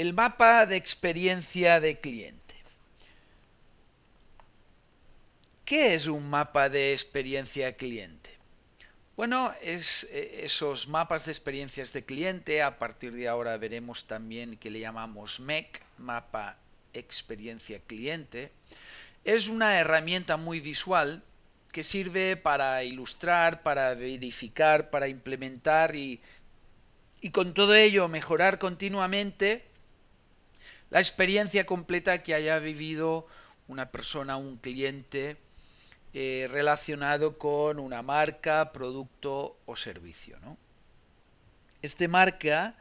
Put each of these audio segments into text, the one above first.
el mapa de experiencia de cliente. ¿Qué es un mapa de experiencia cliente? Bueno, es eh, esos mapas de experiencias de cliente, a partir de ahora veremos también que le llamamos MEC, mapa experiencia cliente, es una herramienta muy visual que sirve para ilustrar, para verificar, para implementar y, y con todo ello mejorar continuamente la experiencia completa que haya vivido una persona, un cliente eh, relacionado con una marca, producto o servicio. Este marca,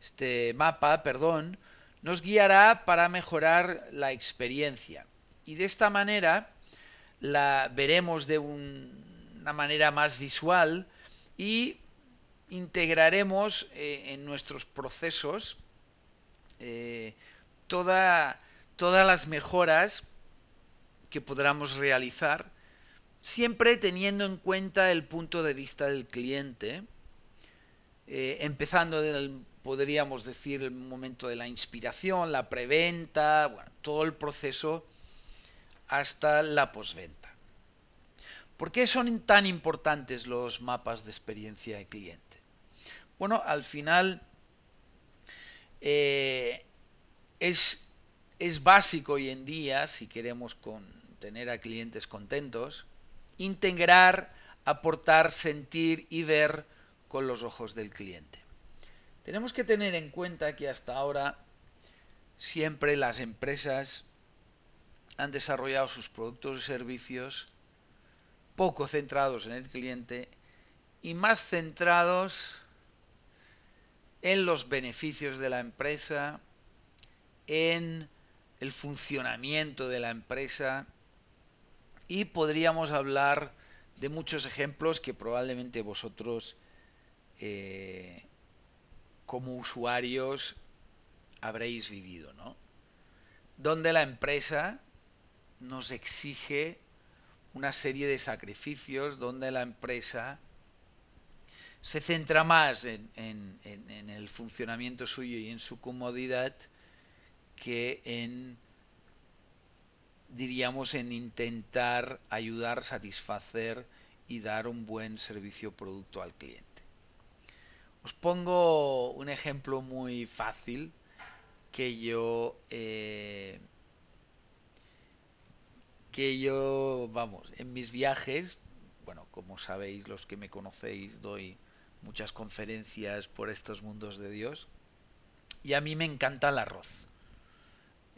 este mapa, perdón, nos guiará para mejorar la experiencia. Y de esta manera la veremos de una manera más visual y integraremos eh, en nuestros procesos eh, todas las mejoras que podamos realizar, siempre teniendo en cuenta el punto de vista del cliente, eh, empezando podríamos decir, el momento de la inspiración, la preventa, todo el proceso hasta la posventa. ¿Por qué son tan importantes los mapas de experiencia de cliente? Bueno, al final eh, es, es básico hoy en día, si queremos tener a clientes contentos, integrar, aportar, sentir y ver con los ojos del cliente. Tenemos que tener en cuenta que hasta ahora siempre las empresas han desarrollado sus productos y servicios poco centrados en el cliente y más centrados en los beneficios de la empresa, en el funcionamiento de la empresa y podríamos hablar de muchos ejemplos que probablemente vosotros eh, como usuarios habréis vivido, ¿no? Donde la empresa nos exige una serie de sacrificios, donde la empresa se centra más en, el funcionamiento suyo y en su comodidad que en, diríamos, en intentar ayudar, satisfacer y dar un buen servicio producto al cliente. Os pongo un ejemplo muy fácil que yo... Eh, que yo, vamos, en mis viajes, bueno, como sabéis los que me conocéis, doy muchas conferencias por estos mundos de Dios, y a mí me encanta el arroz.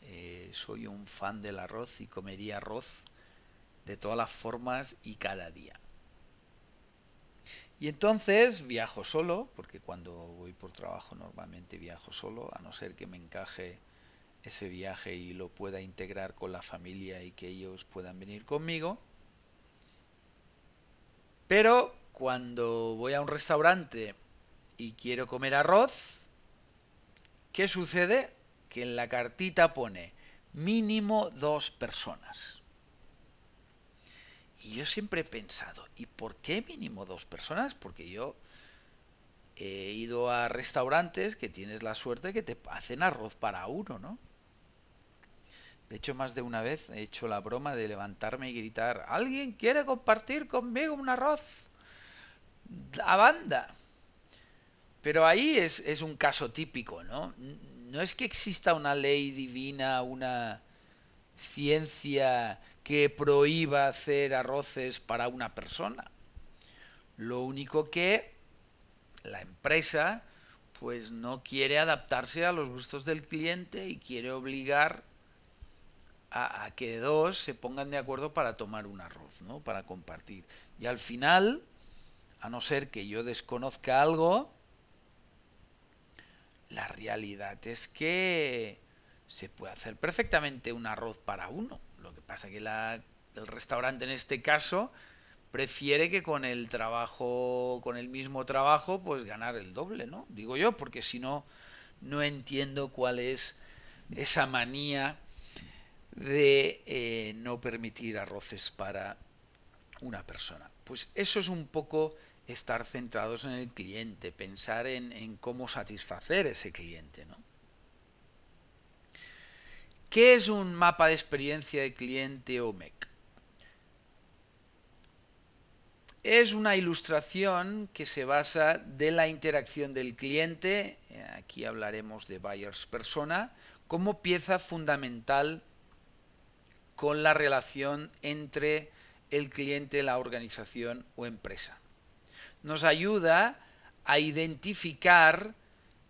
Eh, soy un fan del arroz y comería arroz de todas las formas y cada día. Y entonces viajo solo, porque cuando voy por trabajo normalmente viajo solo, a no ser que me encaje ese viaje y lo pueda integrar con la familia y que ellos puedan venir conmigo. Pero cuando voy a un restaurante y quiero comer arroz, ¿qué sucede? que en la cartita pone mínimo dos personas. Y yo siempre he pensado, ¿y por qué mínimo dos personas? Porque yo he ido a restaurantes que tienes la suerte que te hacen arroz para uno, ¿no? De hecho, más de una vez he hecho la broma de levantarme y gritar, ¿alguien quiere compartir conmigo un arroz? A banda. Pero ahí es, es un caso típico, ¿no? no es que exista una ley divina, una ciencia que prohíba hacer arroces para una persona. Lo único que la empresa pues no quiere adaptarse a los gustos del cliente y quiere obligar a, que dos se pongan de acuerdo para tomar un arroz, ¿no? Para compartir. Y al final, a no ser que yo desconozca algo, la realidad es que se puede hacer perfectamente un arroz para uno. Lo que pasa que el restaurante en este caso prefiere que con el trabajo, con el mismo trabajo, pues ganar el doble, ¿no? Digo yo, porque si no, no entiendo cuál es esa manía de eh, no permitir arroces para una persona. Pues eso es un poco estar centrados en el cliente, pensar en, cómo satisfacer ese cliente. ¿Qué es un mapa de experiencia de cliente o MEC? Es una ilustración que se basa de la interacción del cliente, eh, aquí hablaremos de buyers persona, como pieza fundamental con la relación entre el cliente, la organización o empresa nos ayuda a identificar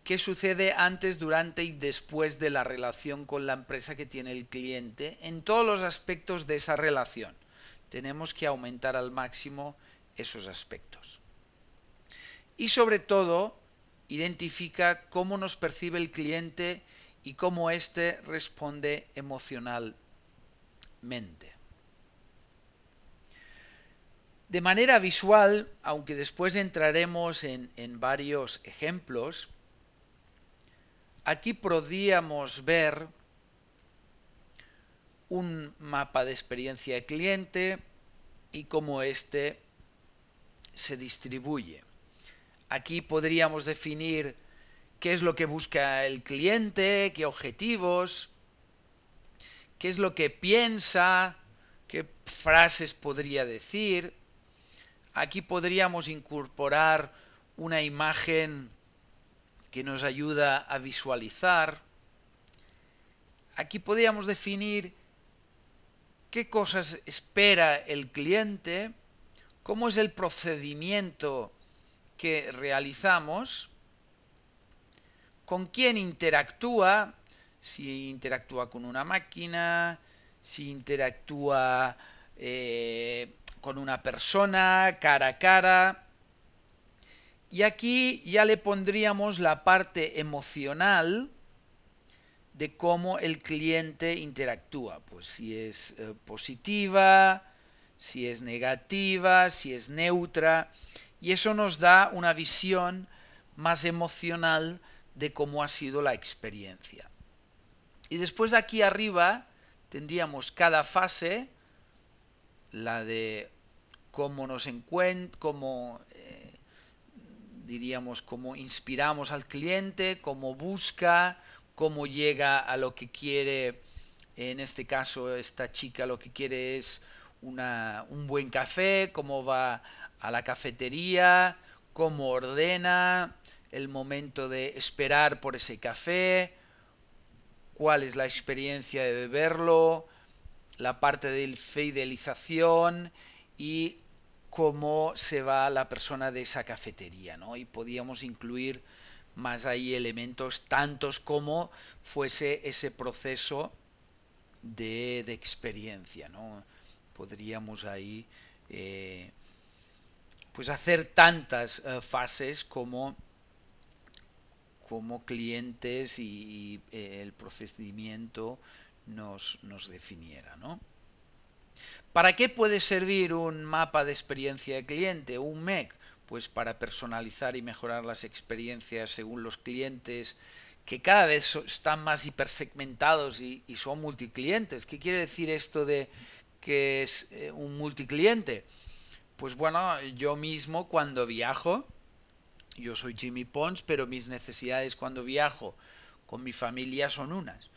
qué sucede antes, durante y después de la relación con la empresa que tiene el cliente en todos los aspectos de esa relación. Tenemos que aumentar al máximo esos aspectos. Y sobre todo, identifica cómo nos percibe el cliente y cómo éste responde emocionalmente. De manera visual, aunque después entraremos en, varios ejemplos, aquí podríamos ver un mapa de experiencia de cliente y cómo éste se distribuye. Aquí podríamos definir qué es lo que busca el cliente, qué objetivos, qué es lo que piensa, qué frases podría decir. Aquí podríamos incorporar una imagen que nos ayuda a visualizar. Aquí podríamos definir qué cosas espera el cliente, cómo es el procedimiento que realizamos, con quién interactúa, si interactúa con una máquina, si interactúa eh, con una persona, cara a cara. Y aquí ya le pondríamos la parte emocional de cómo el cliente interactúa, pues si es eh, positiva, si es negativa, si es neutra, y eso nos da una visión más emocional de cómo ha sido la experiencia. Y después aquí arriba tendríamos cada fase, la de cómo nos encuentra, cómo eh, diríamos cómo inspiramos al cliente, cómo busca, cómo llega a lo que quiere. En este caso, esta chica lo que quiere es un buen café, cómo va a la cafetería, cómo ordena, el momento de esperar por ese café, cuál es la experiencia de beberlo, la parte de fidelización y cómo se va la persona de esa cafetería, ¿no? Y podríamos incluir más ahí elementos tantos como fuese ese proceso de, experiencia, ¿no? Podríamos ahí eh, pues hacer tantas eh, fases como, como clientes y, eh, el procedimiento nos, nos definiera, ¿no? ¿Para qué puede servir un mapa de experiencia de cliente, un MEC? Pues para personalizar y mejorar las experiencias según los clientes que cada vez están más hipersegmentados y, y son multiclientes. ¿Qué quiere decir esto de que es eh, un multicliente? Pues bueno, yo mismo cuando viajo, yo soy Jimmy Pons, pero mis necesidades cuando viajo con mi familia son unas.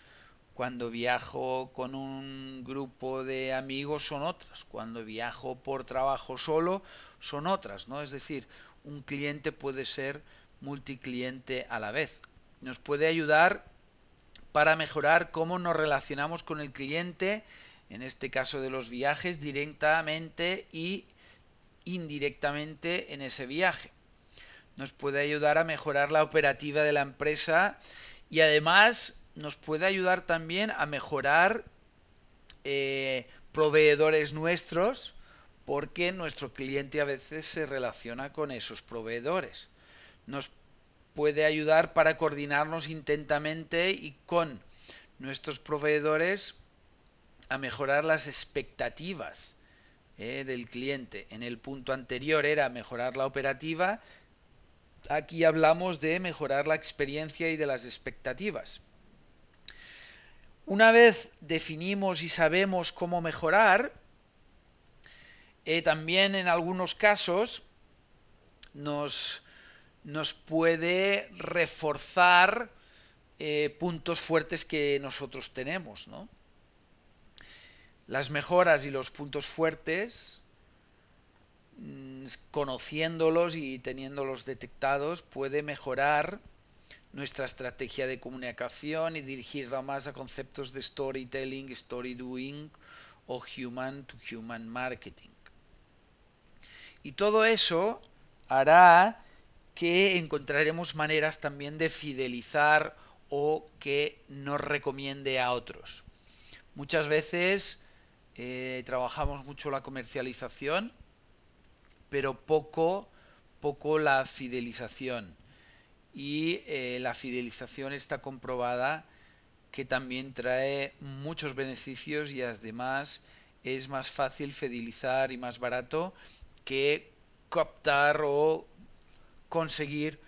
Cuando viajo con un grupo de amigos son otras. Cuando viajo por trabajo solo son otras, ¿no? Es decir, un cliente puede ser multicliente a la vez. Nos puede ayudar para mejorar cómo nos relacionamos con el cliente, en este caso de los viajes, directamente y indirectamente en ese viaje. Nos puede ayudar a mejorar la operativa de la empresa y además nos puede ayudar también a mejorar eh, proveedores nuestros porque nuestro cliente a veces se relaciona con esos proveedores. Nos puede ayudar para coordinarnos intentamente y con nuestros proveedores a mejorar las expectativas eh, del cliente. En el punto anterior era mejorar la operativa, aquí hablamos de mejorar la experiencia y de las expectativas. Una vez definimos y sabemos cómo mejorar, eh, también en algunos casos nos, puede reforzar eh, puntos fuertes que nosotros tenemos. ¿no? Las mejoras y los puntos fuertes, mm, conociéndolos y teniéndolos detectados, puede mejorar nuestra estrategia de comunicación y dirigirla más a conceptos de storytelling, story doing o human to human marketing. Y todo eso hará que encontraremos maneras también de fidelizar o que nos recomiende a otros. Muchas veces eh, trabajamos mucho la comercialización, pero poco, poco la fidelización y eh, la fidelización está comprobada que también trae muchos beneficios y además es más fácil fidelizar y más barato que captar o conseguir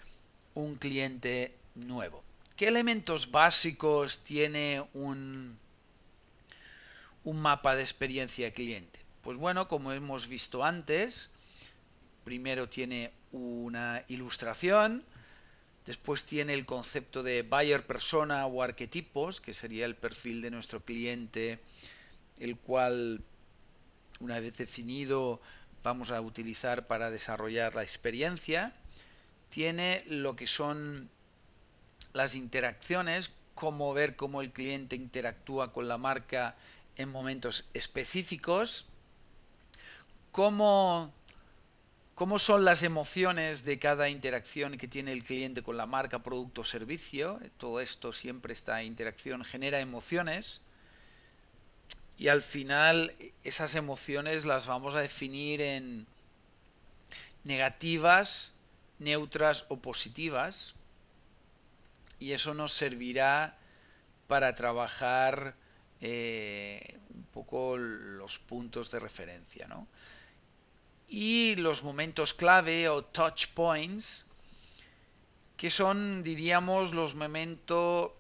un cliente nuevo. ¿Qué elementos básicos tiene un, un mapa de experiencia cliente? Pues bueno, como hemos visto antes, primero tiene una ilustración, Después tiene el concepto de buyer persona o arquetipos, que sería el perfil de nuestro cliente, el cual una vez definido vamos a utilizar para desarrollar la experiencia. Tiene lo que son las interacciones, cómo ver cómo el cliente interactúa con la marca en momentos específicos, cómo cómo son las emociones de cada interacción que tiene el cliente con la marca, producto, o servicio. Todo esto siempre, esta interacción genera emociones. Y al final esas emociones las vamos a definir en negativas, neutras o positivas. Y eso nos servirá para trabajar eh, un poco los puntos de referencia. ¿no? y los momentos clave o touch points, que son, diríamos, los momentos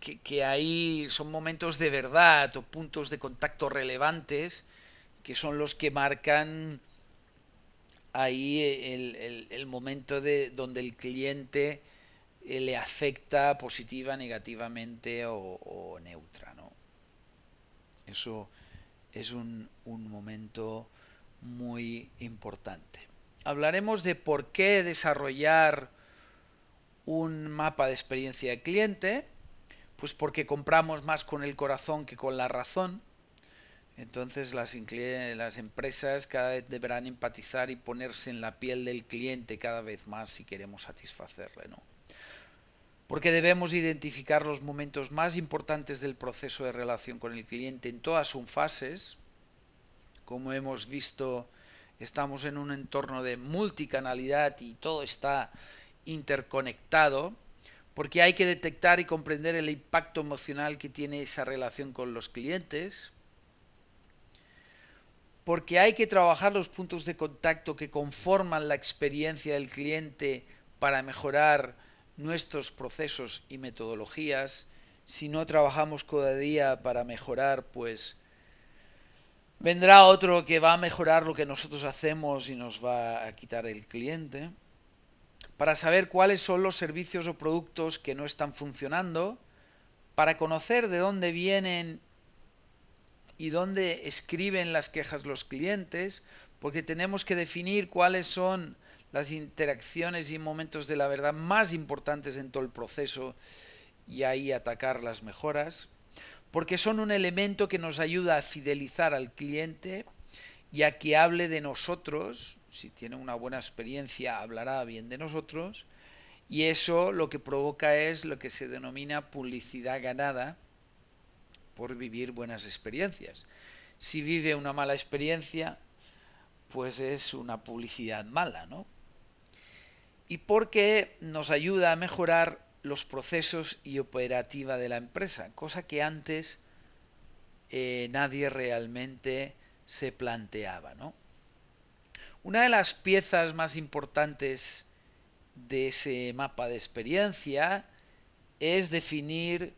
que, que, ahí son momentos de verdad o puntos de contacto relevantes, que son los que marcan ahí el, momento de, donde el cliente eh, le afecta positiva, negativamente o, neutra. ¿no? Eso es un, un momento muy importante. Hablaremos de por qué desarrollar un mapa de experiencia de cliente, pues porque compramos más con el corazón que con la razón. Entonces las, empresas cada vez deberán empatizar y ponerse en la piel del cliente cada vez más si queremos satisfacerle, Porque debemos identificar los momentos más importantes del proceso de relación con el cliente en todas sus fases, como hemos visto, estamos en un entorno de multicanalidad y todo está interconectado, porque hay que detectar y comprender el impacto emocional que tiene esa relación con los clientes, porque hay que trabajar los puntos de contacto que conforman la experiencia del cliente para mejorar nuestros procesos y metodologías. Si no trabajamos cada día para mejorar, pues Vendrá otro que va a mejorar lo que nosotros hacemos y nos va a quitar el cliente. Para saber cuáles son los servicios o productos que no están funcionando. Para conocer de dónde vienen y dónde escriben las quejas los clientes. Porque tenemos que definir cuáles son las interacciones y momentos de la verdad más importantes en todo el proceso y ahí atacar las mejoras porque son un elemento que nos ayuda a fidelizar al cliente y a que hable de nosotros, si tiene una buena experiencia hablará bien de nosotros, y eso lo que provoca es lo que se denomina publicidad ganada por vivir buenas experiencias. Si vive una mala experiencia, pues es una publicidad mala, ¿no? Y porque nos ayuda a mejorar los procesos y operativa de la empresa, cosa que antes eh, nadie realmente se planteaba. Una de las piezas más importantes de ese mapa de experiencia es definir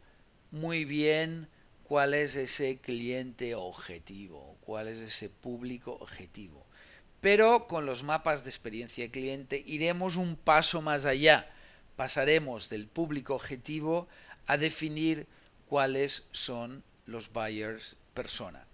muy bien cuál es ese cliente objetivo, cuál es ese público objetivo. Pero con los mapas de experiencia de cliente iremos un paso más allá pasaremos del público objetivo a definir cuáles son los buyers persona.